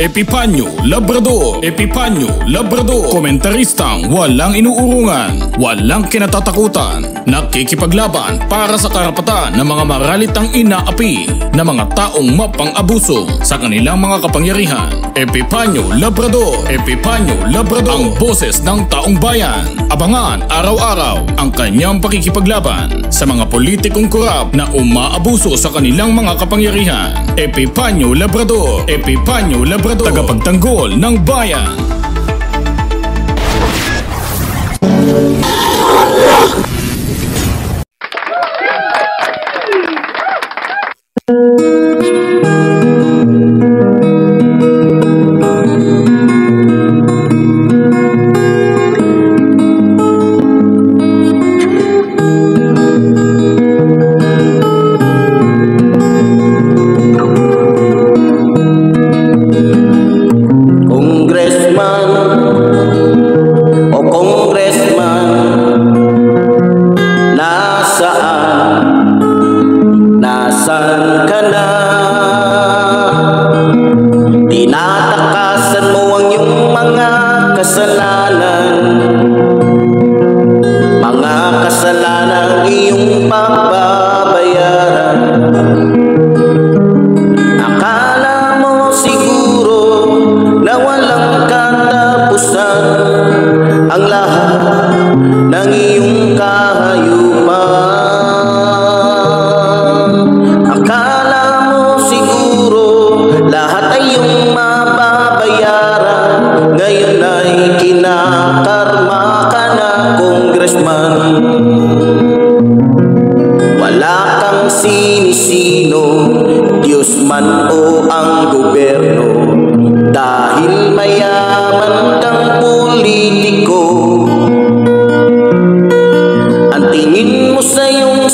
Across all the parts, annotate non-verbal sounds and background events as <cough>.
Epipanyo Labrador Epipanyo Labrador Komentaristang walang inuurungan, walang kinatatakutan, nakikipaglaban para sa karapatan ng mga maralitang inaapi na mga taong mapang-abuso sa kanilang mga kapangyarihan. Epipanyo Labrador Epipanyo Labrador Ang boses ng taong bayan. Abangan araw-araw ang kanyang pakikipaglaban sa mga politikong korap na umaabuso sa kanilang mga kapangyarihan. Epipanyo Labrador Epipanyo Labrador tagapagtanggol ng bayan.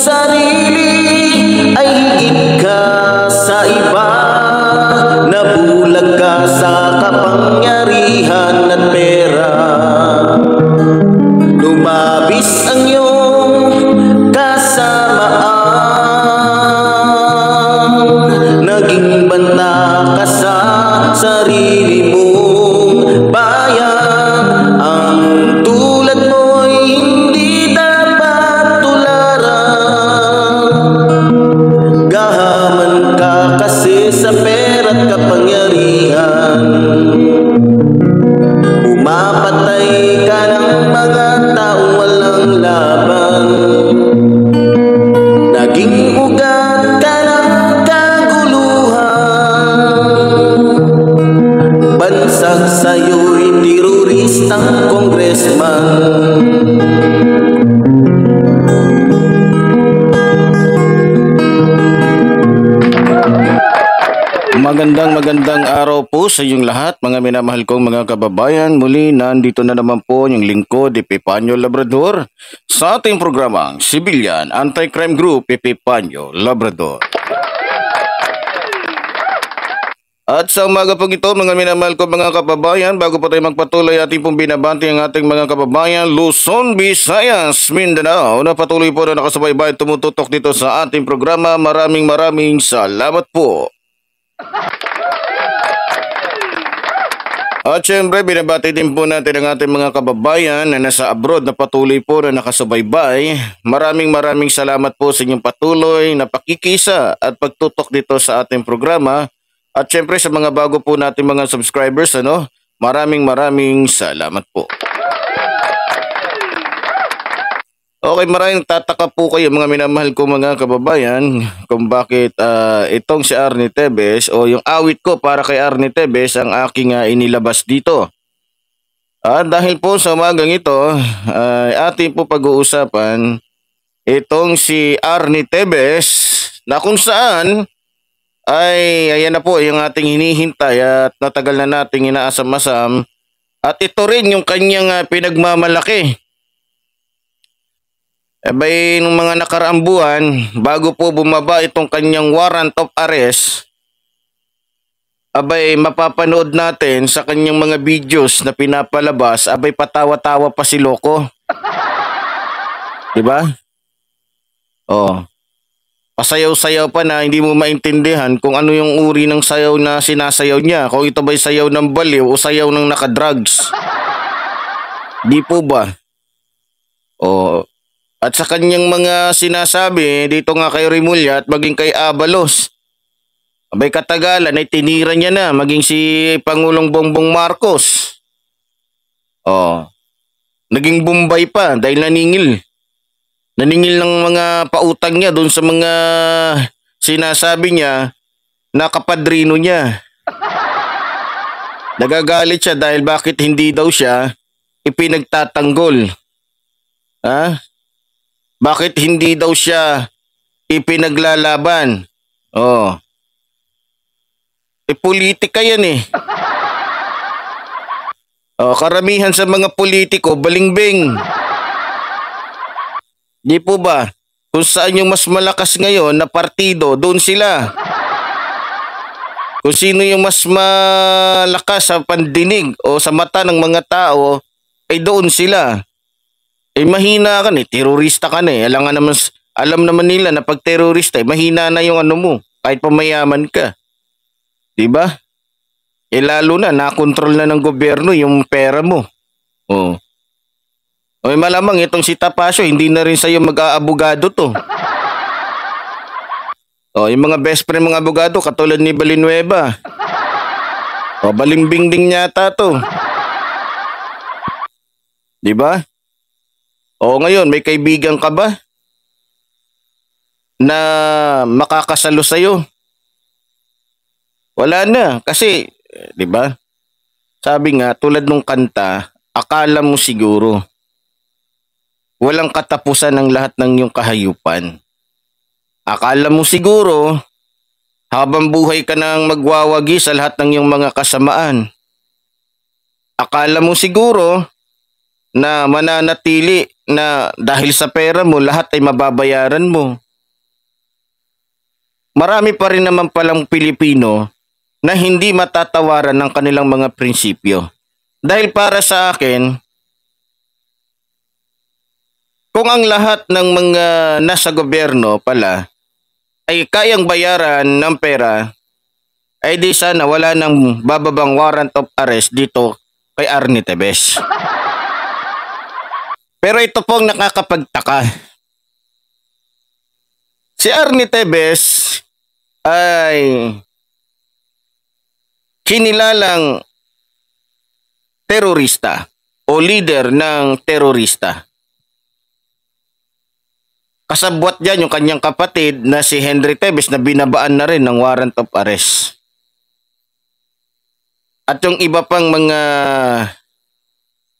সারি Magandang magandang araw po sa inyong lahat mga minamahal kong mga kababayan. Muli nandito na naman po yung lingkod ni Pipanyo Labrador sa ating programang Civilian Anti-Crime Group Pipanyo Labrador. At sa umaga po ito mga minamahal kong mga kababayan, bago pa tayo magpatuloy ating pong binabati ang ating mga kababayan, Luzon, Visayas, Mindanao na patuloy po na nakasabay nakasubaybay tumututok dito sa ating programa. Maraming maraming salamat po. At syempre, binabati din po natin ang ating mga kababayan na nasa abroad na patuloy po na nakasubaybay. Maraming maraming salamat po sa inyong patuloy na pakikisa at pagtutok dito sa ating programa. At syempre sa mga bago po nating mga subscribers, ano, maraming maraming salamat po. Okay, maraming tataka po kayo mga minamahal ko mga kababayan kung bakit uh, itong si Arnie Tebes o yung awit ko para kay Arnie Tebes ang aking uh, inilabas dito. Ah, dahil po sa umagang ito, uh, atin po pag-uusapan itong si Arnie Tebes na kung saan ay ayan na po yung ating hinihintay at natagal na nating inaasam-asam at ito rin yung kanyang uh, pinagmamalaki Abay, nung mga nakaraang buwan, bago po bumaba itong kanyang warrant of arrest, abay, mapapanood natin sa kanyang mga videos na pinapalabas, abay, patawa-tawa pa si Loco. diba? Oh. Pasayaw-sayaw pa na hindi mo maintindihan kung ano yung uri ng sayaw na sinasayaw niya. Kung ito ba'y sayaw ng baliw o sayaw ng nakadrugs. Di po ba? Oh, at sa kanyang mga sinasabi dito nga kay Rimulya at maging kay Abalos. Abay katagalan ay tinira niya na maging si Pangulong Bongbong Marcos. Oh. Naging Bombay pa dahil naningil. Naningil ng mga pautang niya doon sa mga sinasabi niya na kapadrino niya. <laughs> Nagagalit siya dahil bakit hindi daw siya ipinagtatanggol. Ha? Bakit hindi daw siya ipinaglalaban? Oh. E politika yan eh. Oh, karamihan sa mga politiko, balingbing. Di po ba? Kung saan yung mas malakas ngayon na partido, doon sila. Kung sino yung mas malakas sa pandinig o sa mata ng mga tao, ay doon sila. Eh mahina ka ni, eh. terorista ka na eh. Alam naman, alam naman nila na pag terorista, eh, mahina na yung ano mo. Kahit pamayaman ka. 'Di ba? Eh lalo na, nakontrol na ng gobyerno yung pera mo. Oo. Oh. O oh, eh, malamang itong si Tapasio, hindi na rin sa 'yo mag-aabogado to. O, oh, yung mga best friend mga abogado, katulad ni Balinueva. O, balingbing ding yata to. Di ba? O ngayon, may kaibigan ka ba na makakasalo sa'yo? Wala na kasi, 'di ba? Sabi nga tulad nung kanta, akala mo siguro walang katapusan ng lahat ng iyong kahayupan. Akala mo siguro habang buhay ka nang magwawagi sa lahat ng iyong mga kasamaan. Akala mo siguro na mananatili na dahil sa pera mo lahat ay mababayaran mo. Marami pa rin naman palang Pilipino na hindi matatawaran ng kanilang mga prinsipyo. Dahil para sa akin, kung ang lahat ng mga nasa gobyerno pala ay kayang bayaran ng pera, ay di sana wala nang bababang warrant of arrest dito kay Arnie Tebes. Pero ito pong nakakapagtaka. Si Arnie Tebes ay kinilalang terorista o leader ng terorista. Kasabwat dyan yung kanyang kapatid na si Henry Tevez na binabaan na rin ng warrant of arrest. At yung iba pang mga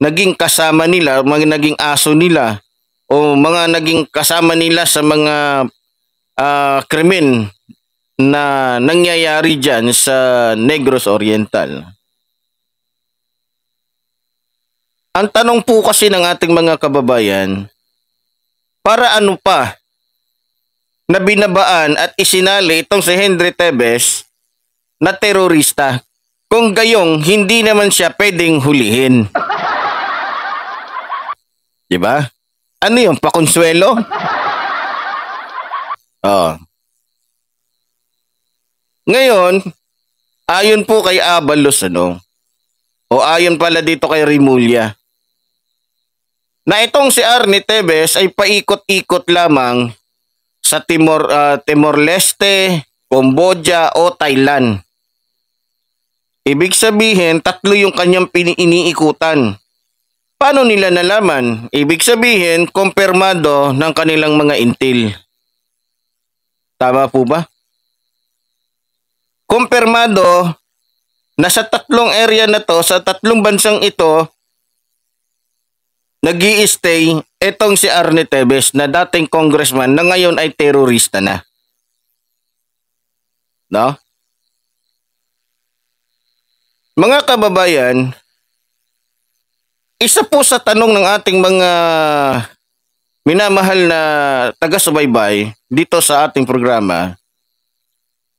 naging kasama nila, mga naging aso nila o mga naging kasama nila sa mga uh, krimen na nangyayari dyan sa Negros Oriental. Ang tanong po kasi ng ating mga kababayan, para ano pa na binabaan at isinali itong si Henry Tebes na terorista kung gayong hindi naman siya pwedeng hulihin. Di ba? Ano yun? Pakonsuelo? oh. Ngayon, ayon po kay Abalos, ano? O ayon pala dito kay Rimulya. Na itong si Arnie Tevez ay paikot-ikot lamang sa Timor uh, Timor Leste, Cambodia o Thailand. Ibig sabihin, tatlo yung kanyang iniikutan. Paano nila nalaman? Ibig sabihin, kompermado ng kanilang mga intil. Tama po ba? Kompermado na sa tatlong area na to, sa tatlong bansang ito, nag stay itong si Arne Tebes na dating congressman na ngayon ay terorista na. No? Mga kababayan, isa po sa tanong ng ating mga minamahal na taga-subaybay dito sa ating programa,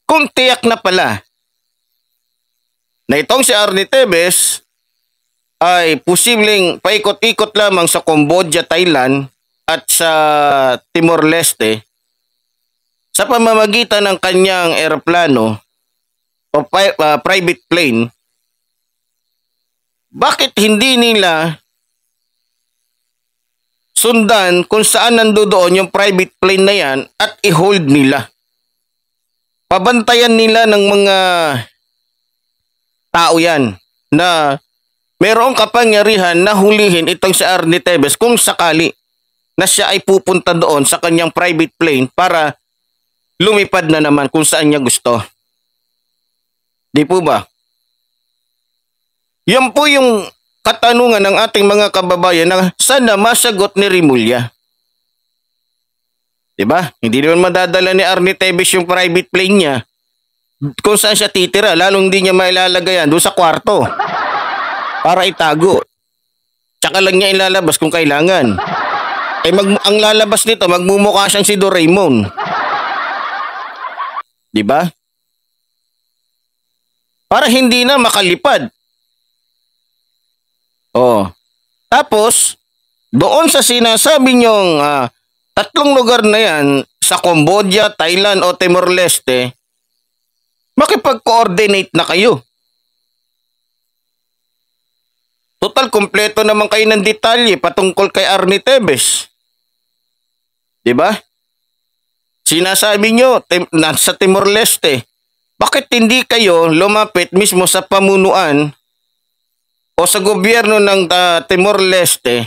kung tiyak na pala na itong si Arnie Tevez ay posibleng paikot-ikot lamang sa Cambodia, Thailand at sa Timor-Leste sa pamamagitan ng kanyang eroplano o pri- uh, ah, private plane bakit hindi nila sundan kung saan nandoon yung private plane na yan at i-hold nila? Pabantayan nila ng mga tao yan na mayroong kapangyarihan na hulihin itong si Arnie Tevez kung sakali na siya ay pupunta doon sa kanyang private plane para lumipad na naman kung saan niya gusto. Di po ba? Yan po yung katanungan ng ating mga kababayan na sana masagot ni Rimulya. Diba? Hindi naman madadala ni Arne Teves yung private plane niya. Kung saan siya titira, lalong hindi niya mailalagay doon sa kwarto. Para itago. Tsaka lang niya ilalabas kung kailangan. Eh mag, ang lalabas nito, magmumukha siyang si Doraemon. Diba? Para hindi na makalipad. Oh. Tapos, doon sa sinasabi niyong uh, tatlong lugar na yan, sa Cambodia, Thailand o Timor-Leste, makipag-coordinate na kayo. Total, kompleto naman kayo ng detalye patungkol kay Arnie Tebes. ba? Diba? Sinasabi nyo, tim- nasa Timor-Leste, bakit hindi kayo lumapit mismo sa pamunuan o sa gobyerno ng uh, ah, Timor-Leste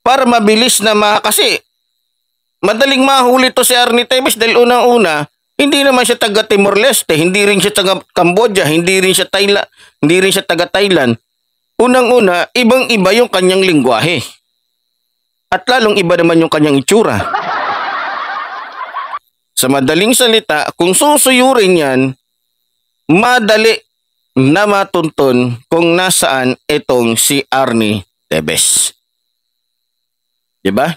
para mabilis na ma kasi madaling mahuli to si Arnie Temes dahil unang-una hindi naman siya taga Timor-Leste, hindi rin siya taga Cambodia, hindi rin siya Thailand, hindi rin siya taga Thailand. Unang-una, ibang-iba yung kanyang lingwahe. At lalong iba naman yung kanyang itsura. Sa madaling salita, kung susuyurin yan, madali na matunton kung nasaan itong si Arnie Tebes. Diba?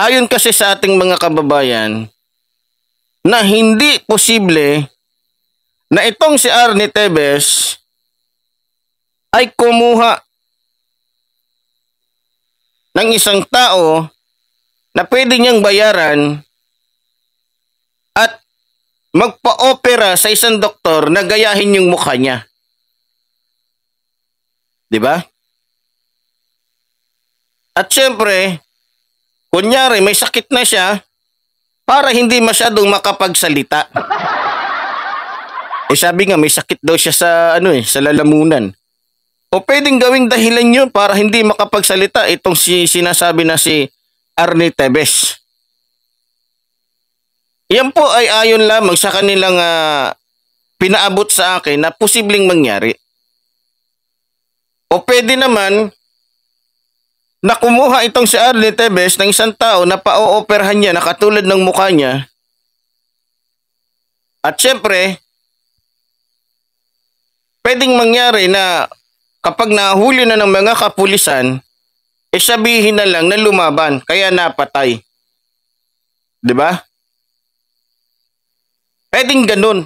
Ayon kasi sa ating mga kababayan na hindi posible na itong si Arnie Tebes ay kumuha ng isang tao na pwede niyang bayaran at magpa-opera sa isang doktor na gayahin yung mukha niya. 'Di ba? At syempre, kunyari may sakit na siya para hindi masyadong makapagsalita. eh sabi nga may sakit daw siya sa ano eh, sa lalamunan. O pwedeng gawing dahilan yun para hindi makapagsalita itong si, sinasabi na si Arnie Tebes. Yan po ay ayon lamang sa kanilang uh, pinaabot sa akin na posibleng mangyari. O pwede naman na kumuha itong si Arlene Tebes ng isang tao na pa ooperahan niya na katulad ng mukha niya. At syempre, pwedeng mangyari na kapag nahuli na ng mga kapulisan, eh sabihin na lang na lumaban, kaya napatay. ba? Diba? Pwedeng ganun.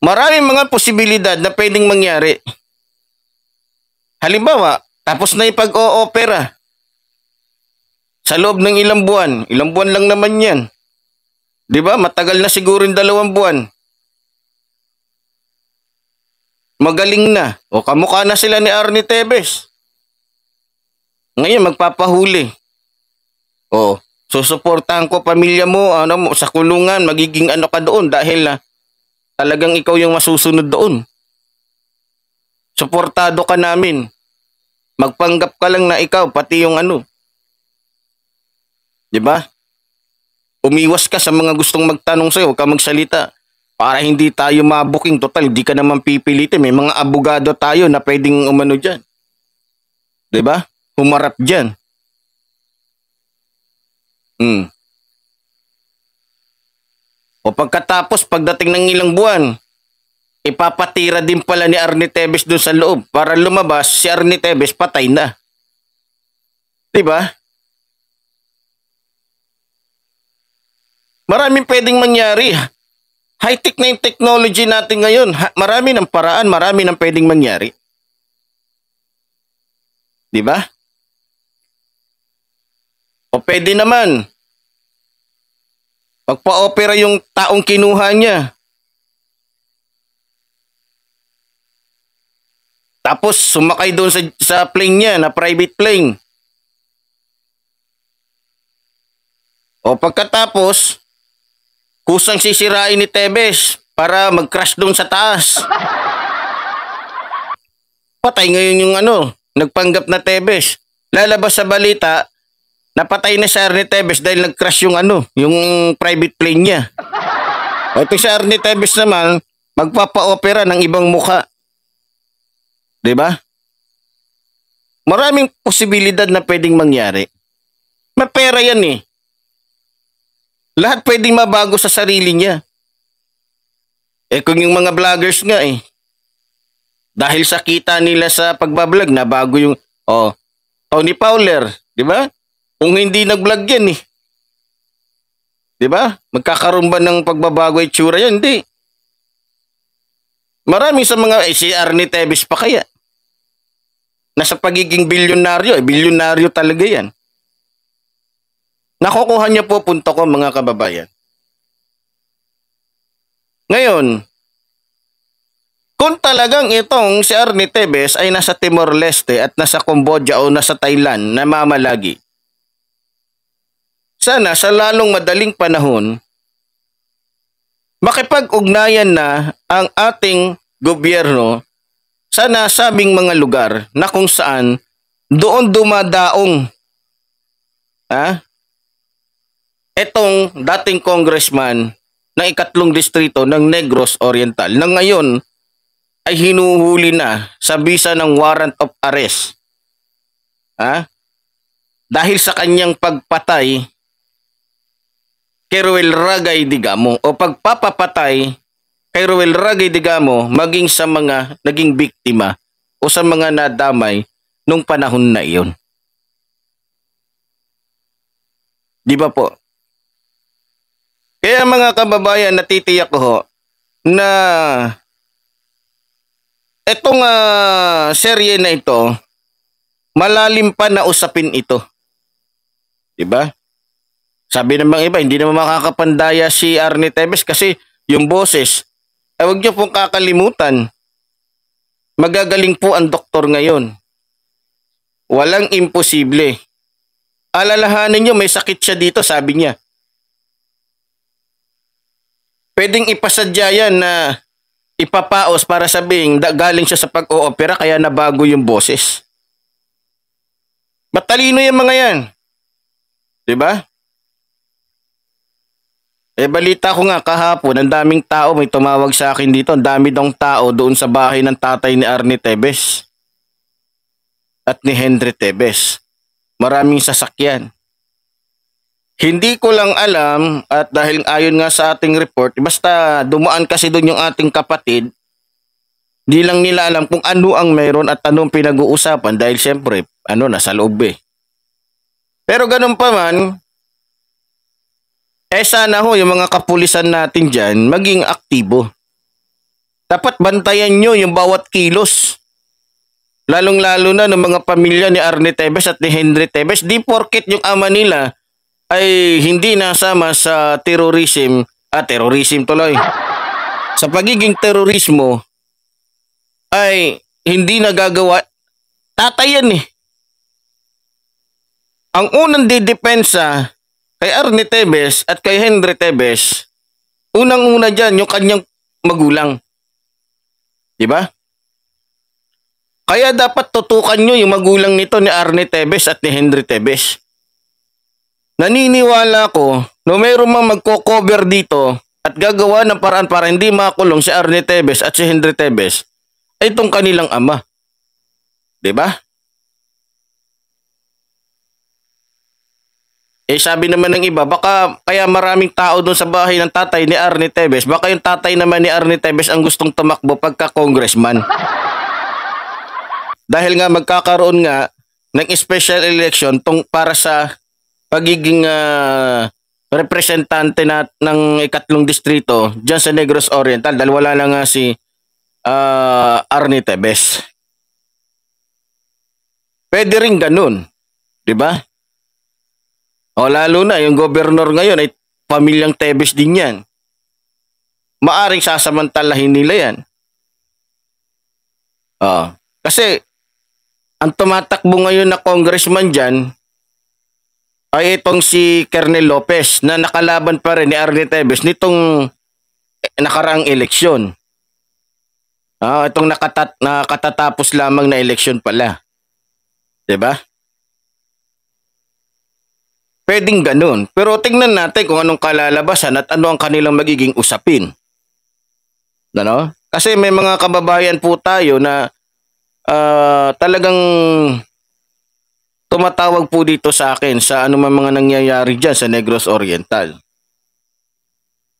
Maraming mga posibilidad na pwedeng mangyari. Halimbawa, tapos na yung pag-o-opera. Sa loob ng ilang buwan, ilang buwan lang naman yan. 'Di ba? Matagal na siguro yung dalawang buwan. Magaling na. O kamukha na sila ni Arnie Tevez. Ngayon magpapahuli. O susuportahan ko pamilya mo, ano mo, sa kulungan, magiging ano ka doon dahil na talagang ikaw yung masusunod doon. Suportado ka namin. Magpanggap ka lang na ikaw, pati yung ano. Di ba? Umiwas ka sa mga gustong magtanong sa'yo, huwag ka magsalita. Para hindi tayo mabuking, total, di ka naman pipilitin. May mga abogado tayo na pwedeng umano diyan Di ba? Humarap diyan Mm. O pagkatapos, pagdating ng ilang buwan, ipapatira din pala ni Arnie Teves dun sa loob para lumabas si Arnie Teves patay na. Di ba? Maraming pwedeng mangyari. High-tech na yung technology natin ngayon. Ha, marami ng paraan, marami ng pwedeng mangyari. Di ba? O pwede naman. Magpa-opera yung taong kinuha niya. Tapos sumakay doon sa, sa plane niya na private plane. O pagkatapos, kusang sisirain ni Tebes para mag-crash doon sa taas. Patay ngayon yung ano, nagpanggap na Tebes. Lalabas sa balita, Napatay na si Ernie Tevez dahil nag-crash yung ano, yung private plane niya. Ito si Ernie Tevez naman, magpapa-opera ng ibang mukha. ba? Diba? Maraming posibilidad na pwedeng mangyari. Mapera yan eh. Lahat pwedeng mabago sa sarili niya. Eh kung yung mga vloggers nga eh, dahil sa kita nila sa pagbablog na bago yung, oh, Tony Fowler, di ba? Kung hindi nag-vlog yan eh. 'Di ba? Magkakaroon ba ng pagbabago itsura yan? Hindi. Marami sa mga eh, ACR ni Tevez pa kaya. Nasa pagiging bilyonaryo, eh, bilyonaryo talaga yan. Nakukuha niya po punto ko mga kababayan. Ngayon, kung talagang itong si Arnie Tevez ay nasa Timor Leste at nasa Cambodia o nasa Thailand namamalagi sana sa lalong madaling panahon, makipag-ugnayan na ang ating gobyerno sa nasabing mga lugar na kung saan doon dumadaong ha, etong dating congressman ng ikatlong distrito ng Negros Oriental na ngayon ay hinuhuli na sa bisa ng warrant of arrest. Ha? Dahil sa kanyang pagpatay kay Ruel Ragay Digamo o pagpapapatay kay Ruel Ragay Digamo maging sa mga naging biktima o sa mga nadamay nung panahon na iyon. Di ba po? Kaya mga kababayan, natitiyak ko ho, na itong uh, ah, serye na ito, malalim pa na usapin ito. Di ba? Sabi naman iba, hindi naman makakapandaya si Arne Tevez kasi yung boses. Eh, wag niyo pong kakalimutan. Magagaling po ang doktor ngayon. Walang imposible. Alalahanin niyo, may sakit siya dito, sabi niya. Pwedeng ipasadya yan na ipapaos para sabing galing siya sa pag-oopera kaya nabago yung boses. Matalino yung mga yan. 'Di ba? Eh balita ko nga kahapon, ang daming tao may tumawag sa akin dito. Ang dami daw tao doon sa bahay ng tatay ni Arnie Tebes at ni Henry Tebes. Maraming sasakyan. Hindi ko lang alam at dahil ayon nga sa ating report, basta dumaan kasi doon yung ating kapatid, di lang nila alam kung ano ang mayroon at anong pinag-uusapan dahil siyempre, ano, nasa loob eh. Pero ganun pa man, eh sana ho yung mga kapulisan natin dyan maging aktibo. Dapat bantayan nyo yung bawat kilos. Lalong-lalo na ng mga pamilya ni Arne Tebes at ni Henry Tebes. Di porket yung ama nila ay hindi nasama sa terorism. Ah, terorism tuloy. Sa pagiging terorismo ay hindi nagagawa. Tatayan yan eh. Ang unang didepensa kay Arne Tebes at kay Henry Tebes, unang-una dyan yung kanyang magulang. Di ba? Kaya dapat tutukan nyo yung magulang nito ni Arne Tebes at ni Henry Tebes. Naniniwala ko na mayroon mang magko-cover dito at gagawa ng paraan para hindi makulong si Arne Tebes at si Henry Tebes ay itong kanilang ama. ba? Diba? Eh sabi naman ng iba, baka kaya maraming tao doon sa bahay ng tatay ni Arne Tebes, baka yung tatay naman ni Arne Tebes ang gustong tumakbo pagka congressman. <laughs> Dahil nga magkakaroon nga ng special election tong para sa pagiging uh, representante na, ng ikatlong distrito diyan sa Negros Oriental dahil wala na nga si uh, ah, Arne Tevez. Pwede rin ganun, 'di ba? O oh, lalo na, yung governor ngayon ay pamilyang Tebes din yan. Maaring sasamantalahin nila yan. O, ah, kasi, ang tumatakbo ngayon na congressman dyan, ay itong si Kernel Lopez na nakalaban pa rin ni Arne Tevez nitong eh, nakaraang eleksyon. Ah, itong nakatat nakatatapos lamang na eleksyon pala. 'Di ba? Pwedeng ganun. Pero tingnan natin kung anong kalalabasan at ano ang kanilang magiging usapin. Ano? Kasi may mga kababayan po tayo na uh, talagang tumatawag po dito sa akin sa anumang mga nangyayari dyan sa Negros Oriental.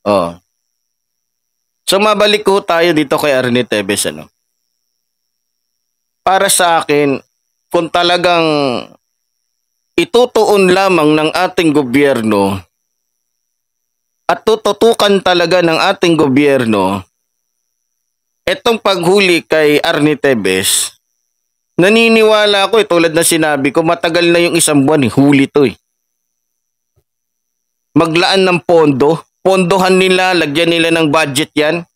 Oh. So mabalik ko tayo dito kay Arne Tevez ano. Para sa akin, kung talagang itutuon lamang ng ating gobyerno at tututukan talaga ng ating gobyerno itong paghuli kay Arnie Tebes naniniwala ako eh, tulad na sinabi ko matagal na yung isang buwan eh, huli to eh. maglaan ng pondo pondohan nila lagyan nila ng budget yan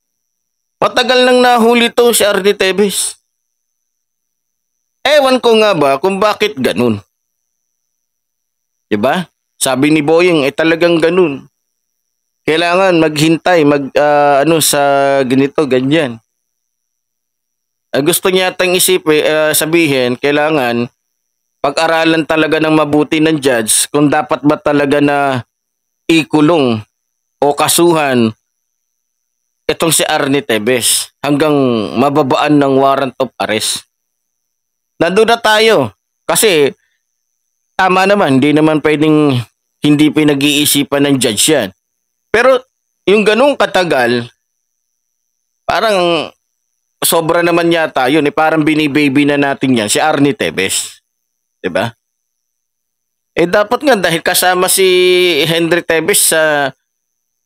matagal nang nahuli to si Arnie Tebes ewan ko nga ba kung bakit ganun 'Di ba? Sabi ni Boying, eh talagang ganun. Kailangan maghintay, mag uh, ano sa ganito, ganyan. Uh, gusto niya tang isipin, uh, sabihin, kailangan pag-aralan talaga ng mabuti ng judge kung dapat ba talaga na ikulong o kasuhan itong si Arnie Tebes hanggang mababaan ng warrant of arrest. Nandun na tayo kasi tama naman, hindi naman pwedeng hindi pinag-iisipan ng judge yan. Pero yung ganung katagal, parang sobra naman yata yun. Eh, parang binibaby na natin yan, si Arnie Tevez. ba? Diba? Eh dapat nga dahil kasama si Henry Tevez sa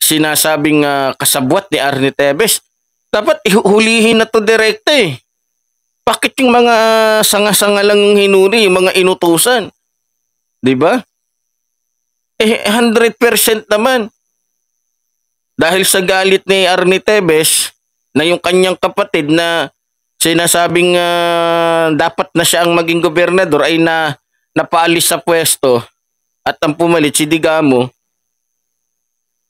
sinasabing uh, kasabwat ni Arnie Tevez, dapat ihulihin na to direkta eh. Bakit yung mga sanga-sanga lang hinuri, yung mga inutusan? Di ba? Eh, 100% naman. Dahil sa galit ni Arnie Tevez na yung kanyang kapatid na sinasabing uh, dapat na siya ang maging gobernador ay na napaalis sa pwesto at ang pumalit si Digamo.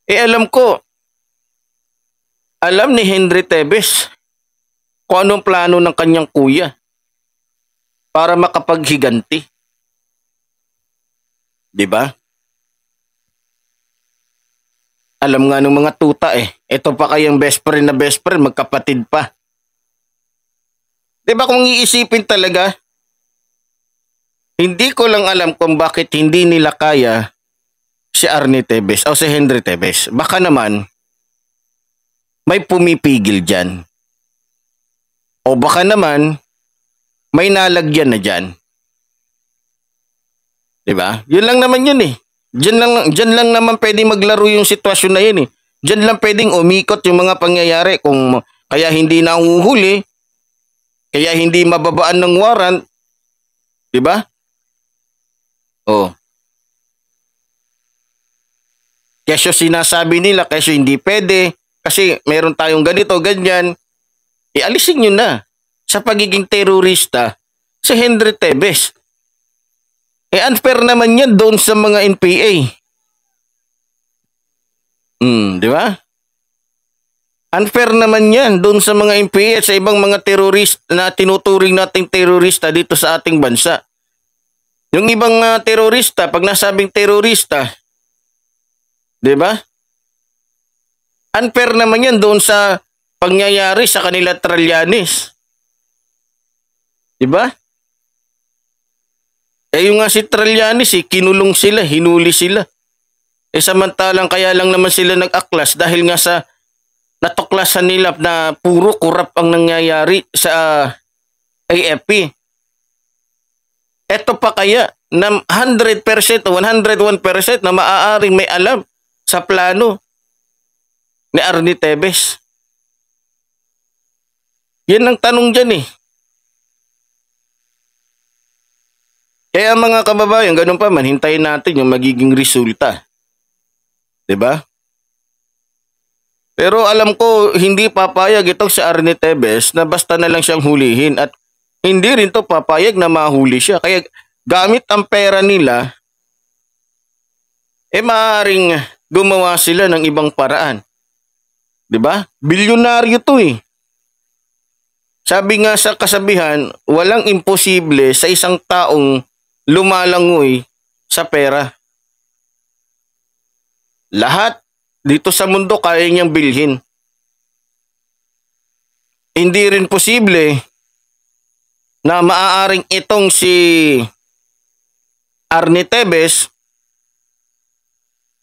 Eh alam ko, alam ni Henry Tevez kung anong plano ng kanyang kuya para makapaghiganti. 'Di ba? Alam nga ng mga tuta eh. Ito pa kayang best friend na best friend, magkapatid pa. 'Di ba kung iisipin talaga, hindi ko lang alam kung bakit hindi nila kaya si Arnie Tevez o si Henry Tevez. Baka naman may pumipigil diyan. O baka naman may nalagyan na diyan. 'Di ba? 'Yun lang naman 'yun eh. Diyan lang diyan lang naman pwedeng maglaro yung sitwasyon na 'yun eh. Diyan lang pwedeng umikot yung mga pangyayari kung kaya hindi nahuhuli, kaya hindi mababaan ng warrant, 'di ba? Oh. Kesyo sinasabi nila, kasi hindi pwede, kasi meron tayong ganito, ganyan. Ialisin eh, niyo na sa pagiging terorista si Henry Tebes. Eh unfair naman yan doon sa mga NPA. Hmm, di ba? Unfair naman yan doon sa mga NPA sa ibang mga terorist na tinuturing nating terorista dito sa ating bansa. Yung ibang uh, terorista, pag nasabing terorista, di ba? Unfair naman yan doon sa pangyayari sa kanila Tralyanis. Di ba? Eh yung nga si Tralianis eh, kinulong sila, hinuli sila. Eh samantalang kaya lang naman sila nag-aklas dahil nga sa natuklasan nila na puro kurap ang nangyayari sa uh, ah, AFP. Ito pa kaya 100% o 101% na maaaring may alam sa plano ni Arnie Tebes. Yan ang tanong dyan eh. Kaya eh, mga kababayan, ganun pa man, hintayin natin yung magiging resulta. 'Di ba? Pero alam ko, hindi papayag itong si Arne Tebes na basta na lang siyang hulihin at hindi rin to papayag na mahuli siya. Kaya gamit ang pera nila, eh maaaring gumawa sila ng ibang paraan. 'Di ba? Bilyonaryo to eh. Sabi nga sa kasabihan, walang imposible sa isang taong lumalangoy sa pera. Lahat dito sa mundo kaya niyang bilhin. Hindi rin posible na maaaring itong si Arne Tebes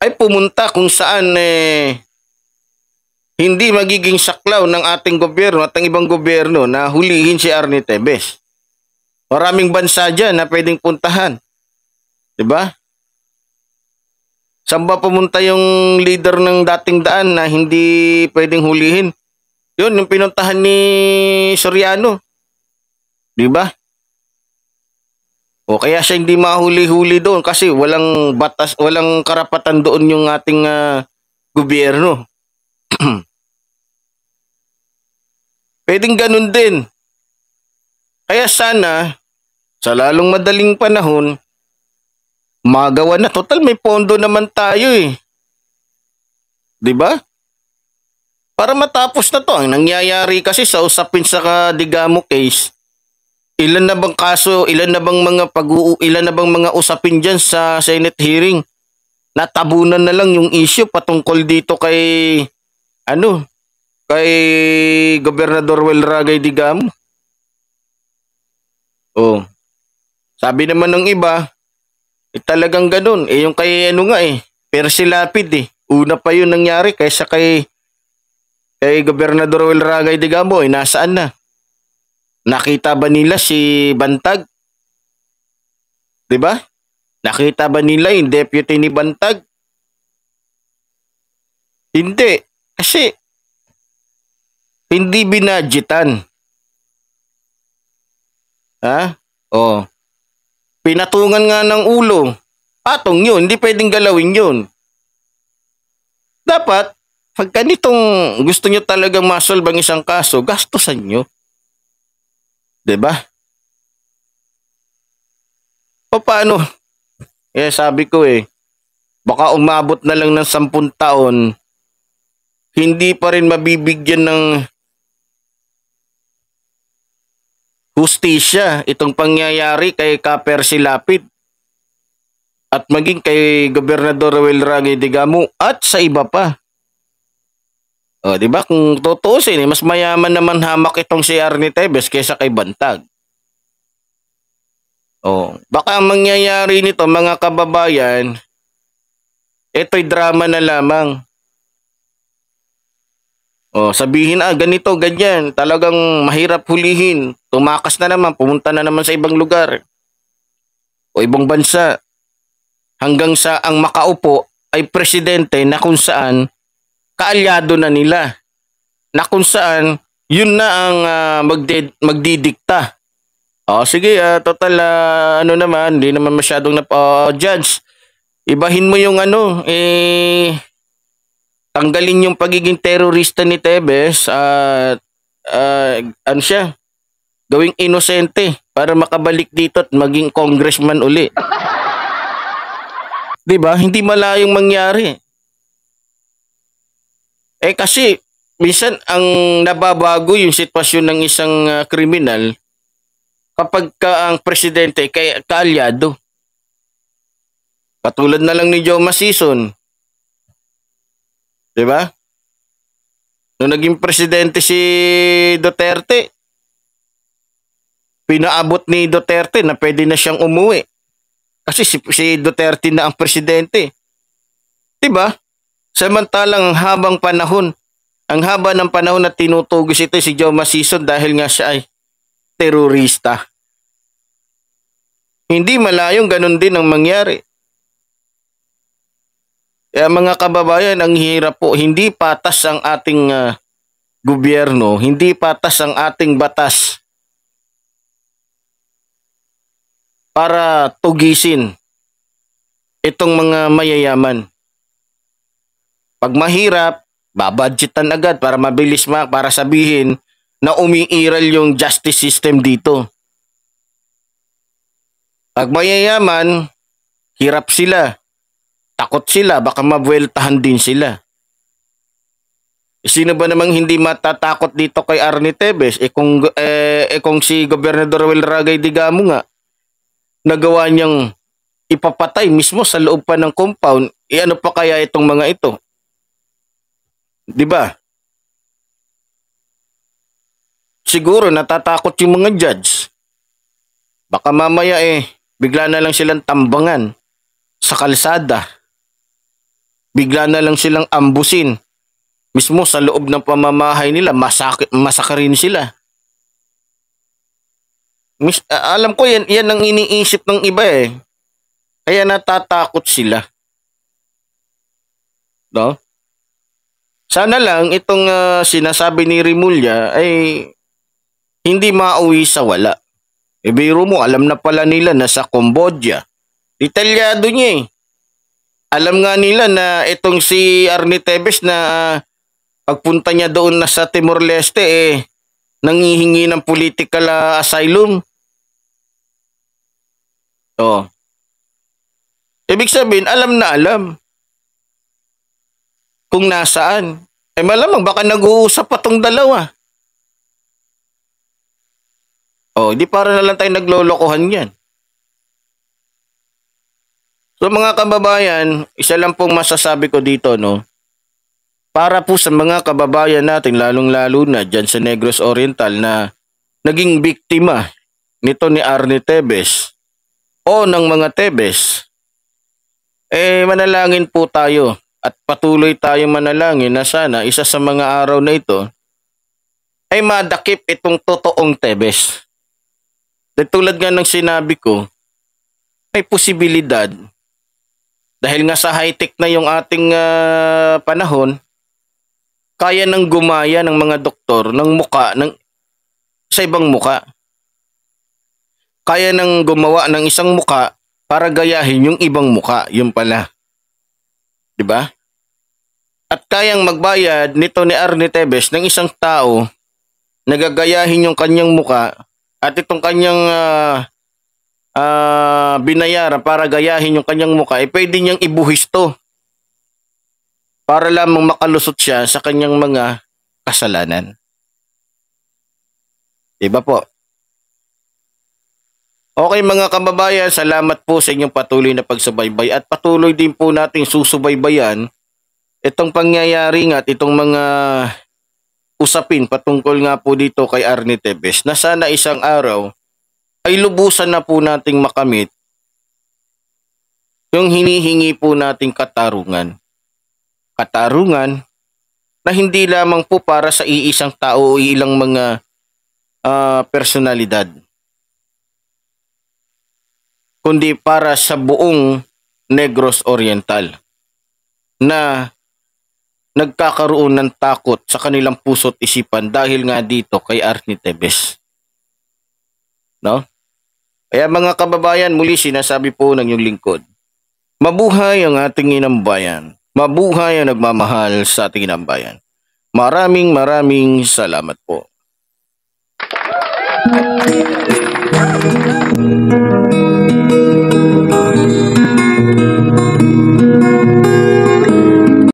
ay pumunta kung saan eh, hindi magiging saklaw ng ating gobyerno at ng ibang gobyerno na hulihin si Arne Tebes. Maraming bansa dyan na pwedeng puntahan. ba? Diba? Saan ba pumunta yung leader ng dating daan na hindi pwedeng hulihin? Yun, yung pinuntahan ni Soriano. Di ba? O kaya siya hindi mahuli-huli doon kasi walang batas, walang karapatan doon yung ating uh, gobyerno. <clears throat> Pwedeng ganun din. Kaya sana, sa lalong madaling panahon, magawa na. Total, may pondo naman tayo eh. ba? Diba? Para matapos na to, ang nangyayari kasi sa usapin sa Kadigamo case, ilan na bang kaso, ilan na bang mga pag ilan na bang mga usapin diyan sa Senate hearing? Natabunan na lang yung issue patungkol dito kay ano, kay Gobernador Welragay Digamo. Oh. Sabi naman ng iba, eh, talagang ganun. Eh yung kay ano nga eh, Pero si Lapid eh. Una pa yun nangyari kaysa kay kay Gobernador Will Ragay de Gamo eh, nasaan na? Nakita ba nila si Bantag? 'Di ba? Nakita ba nila yung deputy ni Bantag? Hindi. Kasi hindi binadgetan. Ha? Oh. Pinatungan nga ng ulo. Atong yun, hindi pwedeng galawin yun. Dapat, pag ganitong gusto nyo talagang masolve ang isang kaso, gastusan nyo. ba? Diba? O paano? Eh, sabi ko eh, baka umabot na lang ng sampun taon, hindi pa rin mabibigyan ng hustisya itong pangyayari kay Kaper Silapid at maging kay Gobernador Roel Rangi Digamo at sa iba pa. O, di ba? Kung tutuusin, eh, mas mayaman naman hamak itong si Arne Tebes kaysa kay Bantag. O, baka ang mangyayari nito, mga kababayan, ito'y drama na lamang. O, sabihin, ah, ganito, ganyan, talagang mahirap hulihin tumakas na naman, pumunta na naman sa ibang lugar o ibang bansa hanggang sa ang makaupo ay presidente na kung saan kaalyado na nila na kung saan yun na ang uh, magde- magdidikta. O oh, sige, uh, total uh, ano naman, hindi naman masyadong na uh, judge. Ibahin mo yung ano, eh tanggalin yung pagiging terorista ni Tebes at uh, uh, ano siya, gawing inosente para makabalik dito at maging congressman uli. 'Di ba? Hindi malayong mangyari. Eh kasi minsan ang nababago yung sitwasyon ng isang uh, kriminal kapag ka ang presidente kay kaalyado. Katulad na lang ni Joe Season. 'Di ba? Nung naging presidente si Duterte, pinaabot ni Duterte na pwede na siyang umuwi. Kasi si, si Duterte na ang presidente. 'Di ba? Samantalang habang panahon, ang haba ng panahon na tinutugis ito si Joma Sison dahil nga siya ay terorista. Hindi malayong ganun din ang mangyari. Kaya mga kababayan, ang hirap po, hindi patas ang ating uh, gobyerno, hindi patas ang ating batas para tugisin itong mga mayayaman. Pag mahirap, babadgetan agad para mabilis ma para sabihin na umiiral yung justice system dito. Pag mayayaman, hirap sila. Takot sila, baka mabueltahan din sila. Eh, sino ba namang hindi matatakot dito kay Arnie Tevez? E eh, kung, eh, eh kung si Gobernador Will Ragay Digamo nga, nagawa niyang ipapatay mismo sa loob pa ng compound, eh ano pa kaya itong mga ito? 'Di ba? Siguro natatakot yung mga judge. Baka mamaya eh bigla na lang silang tambangan sa kalsada. Bigla na lang silang ambusin mismo sa loob ng pamamahay nila, masakit, masakarin sila. Mis, alam ko yan, yan ang iniisip ng iba eh. Kaya natatakot sila. No? Sana lang itong uh, sinasabi ni Rimulya ay hindi mauwi sa wala. E biro mo, alam na pala nila na sa Cambodia. Detalyado niya eh. Alam nga nila na itong si Arnie Tevez na uh, pagpunta niya doon na sa Timor-Leste eh nangihingi ng political uh, asylum. Oo. Ibig sabihin, alam na alam. Kung nasaan. Eh malamang baka nag-uusap pa tong dalawa. Oh, di para na lang tayo naglolokohan yan. So mga kababayan, isa lang pong masasabi ko dito no. Para po sa mga kababayan natin lalong-lalo na diyan sa Negros Oriental na naging biktima nito ni Arne Tebes o ng mga Tebes, eh manalangin po tayo at patuloy tayong manalangin na sana isa sa mga araw na ito ay madakip itong totoong Tebes. At tulad nga ng sinabi ko, may posibilidad dahil nga sa high-tech na yung ating uh, panahon, kaya nang gumaya ng mga doktor ng muka ng sa ibang muka kaya nang gumawa ng isang muka para gayahin yung ibang muka, yun pala. 'Di ba? At kayang magbayad nito ni Arne Tebes ng isang tao na gagayahin yung kanyang muka at itong kanyang uh, ah, uh, ah, binayaran para gayahin yung kanyang muka, eh pwede niyang ibuhis to para lamang makalusot siya sa kanyang mga kasalanan. Diba po? Okay mga kababayan, salamat po sa inyong patuloy na pagsubaybay at patuloy din po natin susubaybayan itong pangyayaring at itong mga usapin patungkol nga po dito kay Arne Tebes na sana isang araw ay lubusan na po nating makamit yung hinihingi po nating katarungan. Katarungan na hindi lamang po para sa iisang tao o ilang mga uh, personalidad kundi para sa buong Negros Oriental na nagkakaroon ng takot sa kanilang puso't isipan dahil nga dito kay Arnie Tebes. No? Kaya mga kababayan, muli sinasabi po ng inyong lingkod, mabuhay ang ating inang bayan, mabuhay ang nagmamahal sa ating inang bayan. Maraming maraming salamat po. Thank you. Thank you.